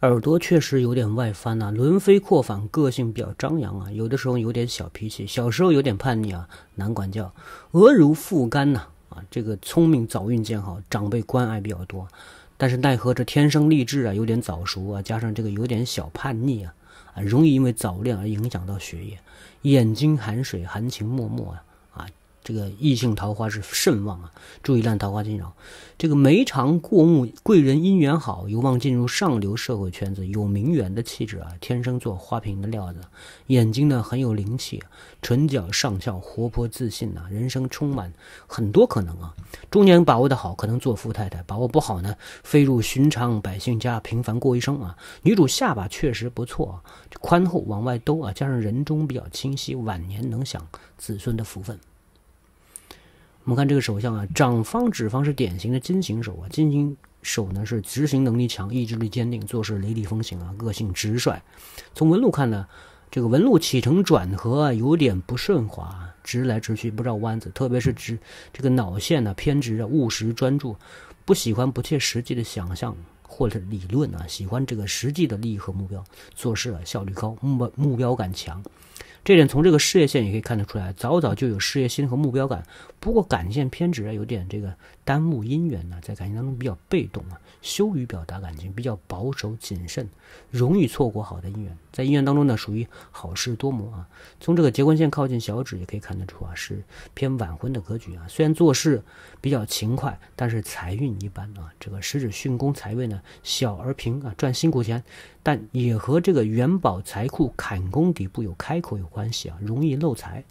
耳朵确实有点外翻呐，轮飞扩反，个性比较张扬啊，有的时候有点小脾气，小时候有点叛逆啊，难管教。额如妇干呐，啊，这个聪明早运见好，长辈关爱比较多，但是奈何这天生丽质啊，有点早熟啊，加上这个有点小叛逆啊，啊，容易因为早恋而影响到学业。眼睛含水，含情脉脉啊。这个异性桃花是甚旺啊！注意烂桃花金扰。这个眉长过目，贵人姻缘好，有望进入上流社会圈子，有名媛的气质啊。天生做花瓶的料子，眼睛呢很有灵气，唇角上翘，活泼自信啊。人生充满很多可能啊。中年把握的好，可能做富太太；把握不好呢，飞入寻常百姓家，平凡过一生啊。女主下巴确实不错啊，宽厚往外兜啊，加上人中比较清晰，晚年能享子孙的福分。我们看这个手相啊，长方指方是典型的金型手啊。金型手呢是执行能力强、意志力坚定、做事雷厉风行啊，个性直率。从纹路看呢，这个纹路起承转合啊有点不顺滑，直来直去不绕弯子。特别是指这个脑线呢偏直啊，务实专注，不喜欢不切实际的想象或者理论啊，喜欢这个实际的利益和目标，做事啊效率高，目目标感强。这点从这个事业线也可以看得出来，早早就有事业心和目标感。不过感情偏执啊，有点这个单目姻缘呐，在感情当中比较被动啊，羞于表达感情，比较保守谨慎，容易错过好的姻缘。在姻缘当中呢，属于好事多磨啊。从这个结婚线靠近小指也可以看得出啊，是偏晚婚的格局啊。虽然做事比较勤快，但是财运一般啊。这个食指巽宫财位呢，小而平啊，赚辛苦钱，但也和这个元宝财库坎宫底部有开口有。关系啊，容易漏财。